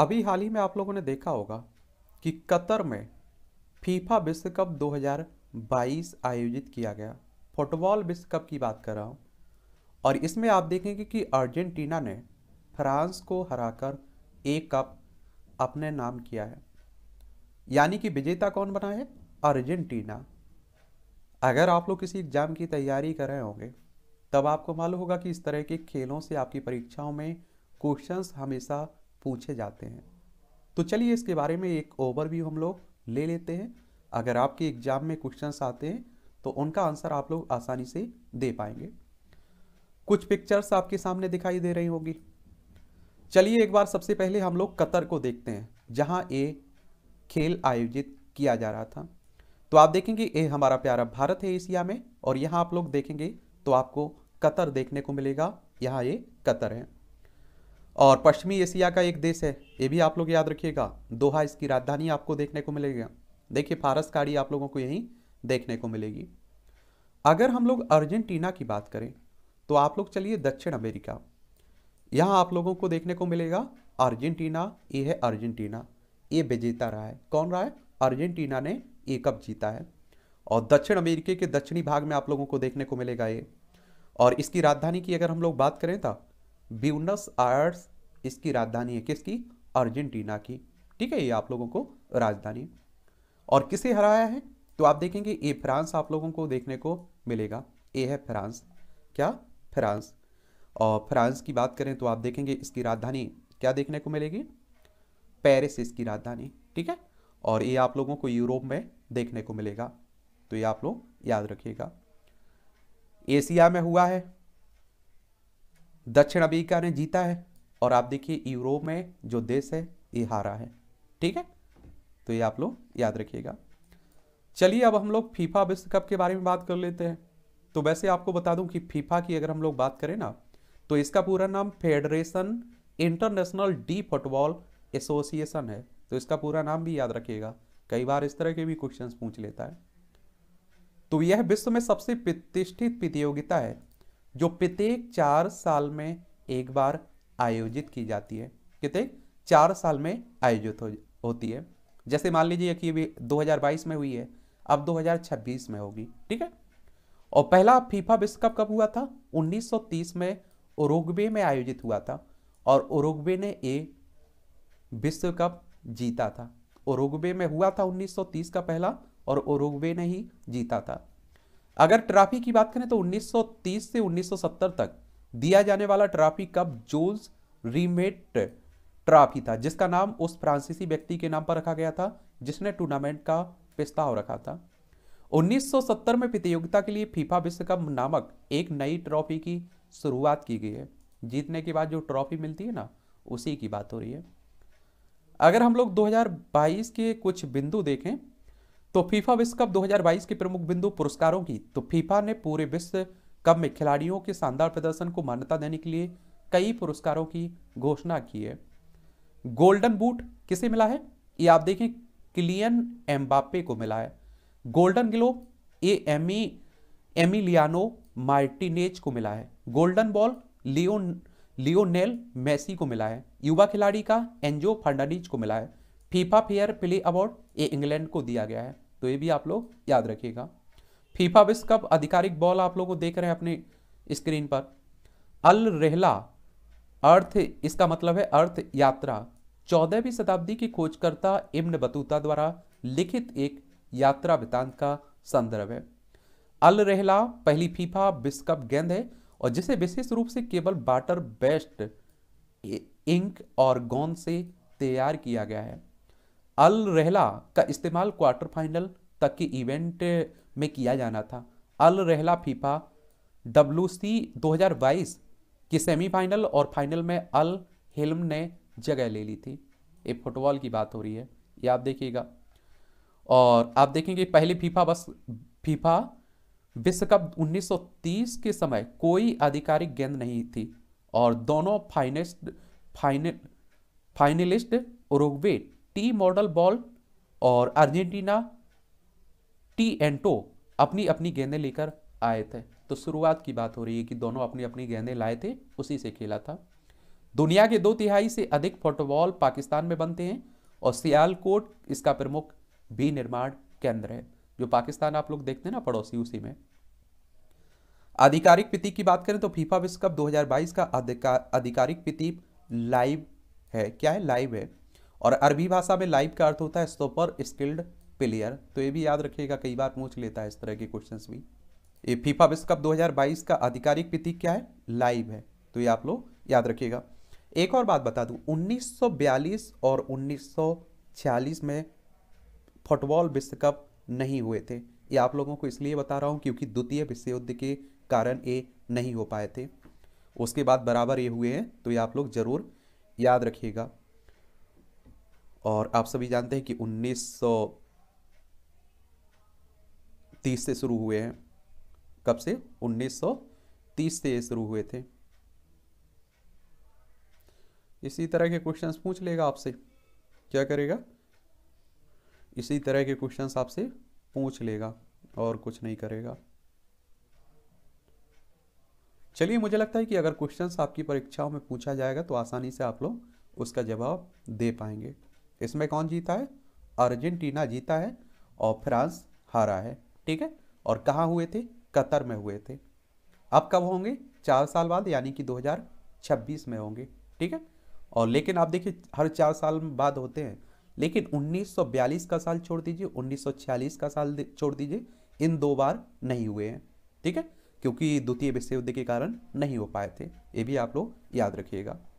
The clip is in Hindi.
अभी हाल ही में आप लोगों ने देखा होगा कि कतर में फीफा विश्व कप 2022 आयोजित किया गया फुटबॉल विश्व कप की बात कर रहा हूँ और इसमें आप देखेंगे कि अर्जेंटीना ने फ्रांस को हराकर एक कप अपने नाम किया है यानी कि विजेता कौन बना है अर्जेंटीना अगर आप लोग किसी एग्ज़ाम की तैयारी कर रहे होंगे तब आपको मालूम होगा कि इस तरह के खेलों से आपकी परीक्षाओं में क्वेश्चंस हमेशा पूछे जाते हैं तो चलिए इसके बारे में एक ओवरव्यू हम लोग ले लेते हैं अगर आपके एग्जाम में क्वेश्चंस आते हैं तो उनका आंसर आप लोग आसानी से दे पाएंगे कुछ पिक्चर्स आपके सामने दिखाई दे रही होगी चलिए एक बार सबसे पहले हम लोग कतर को देखते हैं जहां ये खेल आयोजित किया जा रहा था तो आप देखेंगे ये हमारा प्यारा भारत है एशिया में और यहाँ आप लोग देखेंगे तो आपको कतर देखने को मिलेगा यहाँ ये कतर है और पश्चिमी एशिया का एक देश है ये भी आप लोग याद रखिएगा दोहा इसकी राजधानी आपको देखने को मिलेगा देखिए फारस काड़ी आप लोगों को यहीं देखने को मिलेगी अगर हम लोग अर्जेंटीना की बात करें तो आप लोग चलिए दक्षिण अमेरिका यहाँ आप लोगों को देखने को मिलेगा अर्जेंटीना ये है अर्जेंटीना ये विजेता रहा है कौन रहा है अर्जेंटीना ने ये कप जीता है और दक्षिण अमेरिके के दक्षिणी भाग में आप लोगों को देखने को मिलेगा ये और इसकी राजधानी की अगर हम लोग बात करें तो ब्यूनस आयर्स इसकी राजधानी है किसकी अर्जेंटीना की ठीक है ये आप लोगों को राजधानी और किसे हराया है तो आप देखेंगे ए फ्रांस आप लोगों को देखने को मिलेगा ए है फ्रांस क्या फ्रांस और फ्रांस की बात करें तो आप देखेंगे इसकी राजधानी क्या देखने को मिलेगी पेरिस इसकी राजधानी ठीक है और ये आप लोगों को यूरोप में देखने को मिलेगा तो ये आप लोग याद रखिएगा एशिया में हुआ है दक्षिण अफ्रीका ने जीता है और आप देखिए यूरोप में जो देश है ये हारा है ठीक है तो ये आप लोग याद रखिएगा चलिए अब हम लोग फीफा विश्व कप के बारे में बात कर लेते हैं तो वैसे आपको बता दूं कि फीफा की अगर हम लोग बात करें ना तो इसका पूरा नाम federation international de football association है तो इसका पूरा नाम भी याद रखिएगा कई बार इस तरह के भी क्वेश्चन पूछ लेता है तो यह विश्व में सबसे प्रतिष्ठित प्रतियोगिता है जो प्रत्येक चार साल में एक बार आयोजित की जाती है कितने चार साल में आयोजित हो, होती है जैसे मान लीजिए कि अभी 2022 में हुई है अब 2026 में होगी ठीक है और पहला फीफा विश्व कप कब हुआ था 1930 में उरुग्वे में आयोजित हुआ था और उरुग्वे ने ये विश्व कप जीता था उरुग्वे में हुआ था 1930 का पहला और उरुग्वे ने ही जीता था अगर ट्रॉफी की बात करें तो 1930 से 1970 तक दिया जाने वाला trophy cup Jules Rimet trophy था जिसका नाम उस फ्रांसीसी व्यक्ति के नाम पर रखा गया था जिसने टूर्नामेंट का प्रस्ताव रखा था 1970 में प्रतियोगिता के लिए फीफा विश्व कप नामक एक नई ट्रॉफी की शुरुआत की गई है जीतने के बाद जो ट्रॉफी मिलती है ना उसी की बात हो रही है अगर हम लोग 2022 के कुछ बिंदु देखें तो फीफा विश्व कप 2022 के प्रमुख बिंदु पुरस्कारों की तो फीफा ने पूरे विश्व कप में खिलाड़ियों के शानदार प्रदर्शन को मान्यता देने के लिए कई पुरस्कारों की घोषणा की है गोल्डन बूट किसे मिला है ये आप देखें क्लियन एम्बापे को मिला है गोल्डन ग्लोब ये एमी एमिलियानो मार्टिनेज को मिला है golden ball Leo Lionel Messi को मिला है युवा खिलाड़ी का एंजो फर्नाडीज को मिला है फीफा फेयर प्ले अवार्ड ये इंग्लैंड को दिया गया है तो ये भी आप लोग याद रखिएगा फीफा विश्व कप आधिकारिक बॉल आप लोगों को देख रहे हैं अपने स्क्रीन पर अल रेहला अर्थ इसका मतलब है अर्थ यात्रा चौदहवीं शताब्दी के खोजकर्ता इम्न बतूता द्वारा लिखित एक यात्रा वितान का संदर्भ है अल रेहला पहली फीफा विश्व कप गेंद है और जिसे विशेष रूप से केवल बाटर बेस्ट इंक और गोंद से तैयार किया गया है अल रहला का इस्तेमाल क्वार्टर फाइनल तक के इवेंट में किया जाना था अल रहला फीफा डब्ल्यू सी दो की सेमीफाइनल और फाइनल में अल हेलम ने जगह ले ली थी ये फुटबॉल की बात हो रही है ये आप देखिएगा और आप देखेंगे पहले फीफा बस फीफा विश्व कप 1930 के समय कोई आधिकारिक गेंद नहीं थी और दोनों फाइनेस्ट फाइनल फाइनलिस्ट उरुग्वे टी मॉडल बॉल और अर्जेंटीना टी एंड टो अपनी अपनी गेंदें लेकर आए थे तो शुरुआत की बात हो रही है कि दोनों अपनी अपनी गेंदें लाए थे उसी से खेला था दुनिया के दो तिहाई से अधिक फुटबॉल पाकिस्तान में बनते हैं और सियालकोट इसका प्रमुख विनिर्माण केंद्र है जो पाकिस्तान आप लोग देखते हैं ना पड़ोसी उसी में आधिकारिक पिति की बात करें तो फीफा विश्व कप 2022 का अधिकार आधिकारिक पिति लाइव है क्या है लाइव है और अरबी भाषा में लाइव का अर्थ होता है सुपर स्किल्ड प्लेयर तो ये भी याद रखिएगा कई बार पूछ लेता है इस तरह के क्वेश्चन भी ये फीफा विश्व कप 2022 का आधिकारिक प्रतीक क्या है लाइव है तो ये आप लोग याद रखिएगा एक और बात बता दूं 1942 और 1946 में फुटबॉल विश्व कप नहीं हुए थे ये आप लोगों को इसलिए बता रहा हूँ क्योंकि द्वितीय विश्व युद्ध के कारण ये नहीं हो पाए थे उसके बाद बराबर ये हुए हैं तो ये आप लोग ज़रूर याद रखिएगा और आप सभी जानते हैं कि 1930 से शुरू हुए हैं कब से 1930 से शुरू हुए थे इसी तरह के क्वेश्चंस पूछ लेगा आपसे क्या करेगा इसी तरह के क्वेश्चंस आपसे पूछ लेगा और कुछ नहीं करेगा चलिए मुझे लगता है कि अगर क्वेश्चंस आपकी परीक्षाओं में पूछा जाएगा तो आसानी से आप लोग उसका जवाब दे पाएंगे इसमें कौन जीता है अर्जेंटीना जीता है और फ्रांस हारा है ठीक है और कहाँ हुए थे कतर में हुए थे अब कब होंगे चार साल बाद यानी कि 2026 में होंगे ठीक है और लेकिन आप देखिए हर चार साल बाद होते हैं लेकिन 1942 का साल छोड़ दीजिए 1946 का साल छोड़ दीजिए इन दो बार नहीं हुए हैं ठीक है क्योंकि द्वितीय विश्व युद्ध के कारण नहीं हो पाए थे ये भी आप लोग याद रखिएगा